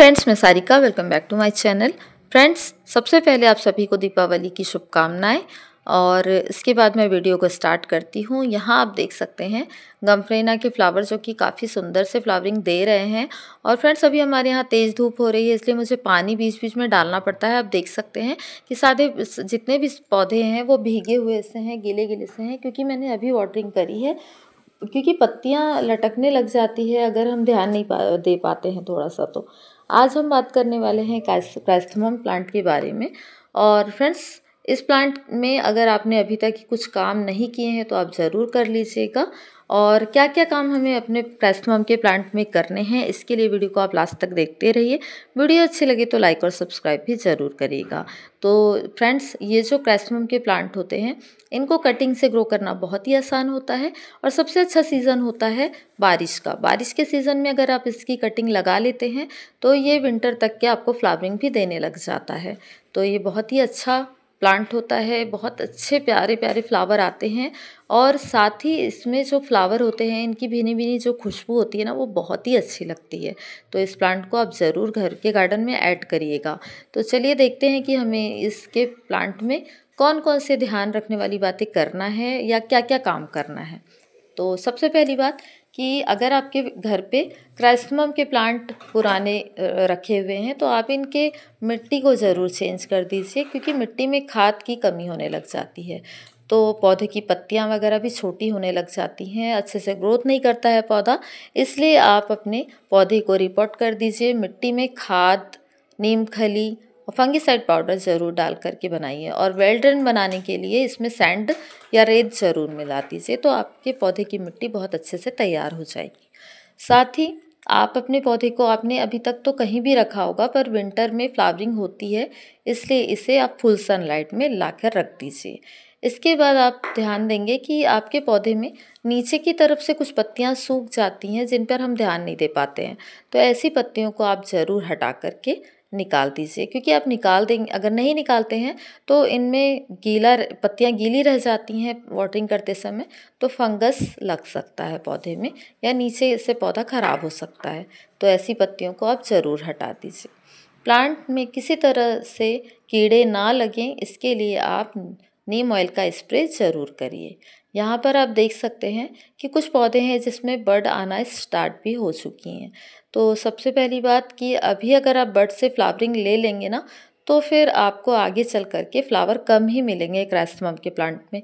friends मैं Sarika welcome back to my channel friends सबसे पहले आप सभी को दीपावली की शुभकामनाएं और इसके बाद मैं वीडियो को स्टार्ट करती हूँ यहाँ आप देख सकते हैं गमफ्रेना के फ्लावर जो कि काफ़ी सुंदर से फ्लावरिंग दे रहे हैं और फ्रेंड्स अभी हमारे यहाँ तेज़ धूप हो रही है इसलिए मुझे पानी बीच बीच में डालना पड़ता है आप देख सकते हैं कि सारे जितने भी पौधे हैं वो भीगे हुए से हैं गीले गीले से हैं क्योंकि मैंने अभी वाटरिंग करी है क्योंकि पत्तियाँ लटकने लग जाती है अगर हम ध्यान नहीं पा दे पाते हैं थोड़ा सा तो आज हम बात करने वाले हैं क्राइस्थमम प्लांट के बारे में और फ्रेंड्स इस प्लांट में अगर आपने अभी तक कुछ काम नहीं किए हैं तो आप ज़रूर कर लीजिएगा और क्या क्या काम हमें अपने प्रेस्थम के प्लांट में करने हैं इसके लिए वीडियो को आप लास्ट तक देखते रहिए वीडियो अच्छी लगे तो लाइक और सब्सक्राइब भी ज़रूर करिएगा तो फ्रेंड्स ये जो क्रेस्थम के प्लांट होते हैं इनको कटिंग से ग्रो करना बहुत ही आसान होता है और सबसे अच्छा सीज़न होता है बारिश का बारिश के सीज़न में अगर आप इसकी कटिंग लगा लेते हैं तो ये विंटर तक के आपको फ्लावरिंग भी देने लग जाता है तो ये बहुत ही अच्छा प्लांट होता है बहुत अच्छे प्यारे प्यारे फ्लावर आते हैं और साथ ही इसमें जो फ्लावर होते हैं इनकी भीनी भीनी जो खुशबू होती है ना वो बहुत ही अच्छी लगती है तो इस प्लांट को आप ज़रूर घर के गार्डन में ऐड करिएगा तो चलिए देखते हैं कि हमें इसके प्लांट में कौन कौन से ध्यान रखने वाली बातें करना है या क्या क्या काम करना है तो सबसे पहली बात कि अगर आपके घर पे क्राइसमम के प्लांट पुराने रखे हुए हैं तो आप इनके मिट्टी को ज़रूर चेंज कर दीजिए क्योंकि मिट्टी में खाद की कमी होने लग जाती है तो पौधे की पत्तियाँ वगैरह भी छोटी होने लग जाती हैं अच्छे से ग्रोथ नहीं करता है पौधा इसलिए आप अपने पौधे को रिपोर्ट कर दीजिए मिट्टी में खाद नीम खली और फंगिसाइड पाउडर ज़रूर डाल करके बनाइए और वेल्ड्रन बनाने के लिए इसमें सैंड या रेत ज़रूर मिला दीजिए तो आपके पौधे की मिट्टी बहुत अच्छे से तैयार हो जाएगी साथ ही आप अपने पौधे को आपने अभी तक तो कहीं भी रखा होगा पर विंटर में फ्लावरिंग होती है इसलिए इसे आप फुल सनलाइट में ला कर रख दीजिए इसके बाद आप ध्यान देंगे कि आपके पौधे में नीचे की तरफ से कुछ पत्तियां सूख जाती हैं जिन पर हम ध्यान नहीं दे पाते हैं तो ऐसी पत्तियों को आप ज़रूर हटा करके निकाल दीजिए क्योंकि आप निकाल देंगे अगर नहीं निकालते हैं तो इनमें गीला पत्तियां गीली रह जाती हैं वाटरिंग करते समय तो फंगस लग सकता है पौधे में या नीचे से पौधा ख़राब हो सकता है तो ऐसी पत्तियों को आप ज़रूर हटा दीजिए प्लांट में किसी तरह से कीड़े ना लगें इसके लिए आप नीम ऑयल का स्प्रे ज़रूर करिए यहाँ पर आप देख सकते हैं कि कुछ पौधे हैं जिसमें बर्ड आना स्टार्ट भी हो चुकी हैं तो सबसे पहली बात कि अभी अगर आप बर्ड से फ्लावरिंग ले लेंगे ना तो फिर आपको आगे चल करके फ्लावर कम ही मिलेंगे क्राइसमम के प्लांट में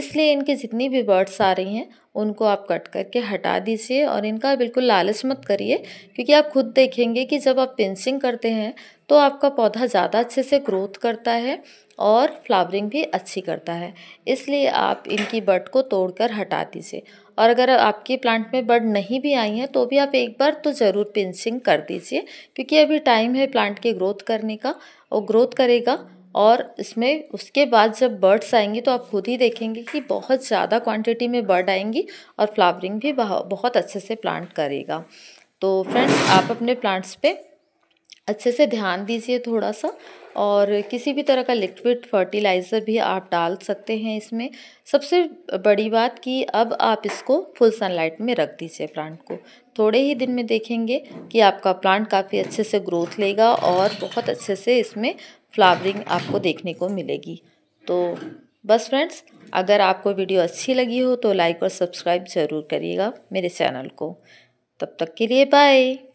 इसलिए इनके जितनी भी बर्ड्स आ रही हैं उनको आप कट करके हटा दीजिए और इनका बिल्कुल लालच मत करिए क्योंकि आप खुद देखेंगे कि जब आप पिंसिंग करते हैं तो आपका पौधा ज़्यादा अच्छे से ग्रोथ करता है और फ्लावरिंग भी अच्छी करता है इसलिए आप इनकी बड को तोड़कर हटा दीजिए और अगर आपके प्लांट में बर्ड नहीं भी आई हैं तो भी आप एक बार तो ज़रूर पिंसिंग कर दीजिए क्योंकि अभी टाइम है प्लांट के ग्रोथ करने का और ग्रोथ करेगा और इसमें उसके बाद जब बर्ड्स आएंगी तो आप खुद ही देखेंगे कि बहुत ज़्यादा क्वांटिटी में बर्ड आएंगी और फ्लावरिंग भी बहुत अच्छे से प्लांट करेगा तो फ्रेंड्स आप अपने प्लांट्स पे अच्छे से ध्यान दीजिए थोड़ा सा और किसी भी तरह का लिक्विड फर्टिलाइज़र भी आप डाल सकते हैं इसमें सबसे बड़ी बात कि अब आप इसको फुल सनलाइट में रख दीजिए प्लांट को थोड़े ही दिन में देखेंगे कि आपका प्लांट काफ़ी अच्छे से ग्रोथ लेगा और बहुत अच्छे से इसमें फ्लावरिंग आपको देखने को मिलेगी तो बस फ्रेंड्स अगर आपको वीडियो अच्छी लगी हो तो लाइक और सब्सक्राइब ज़रूर करिएगा मेरे चैनल को तब तक के लिए बाय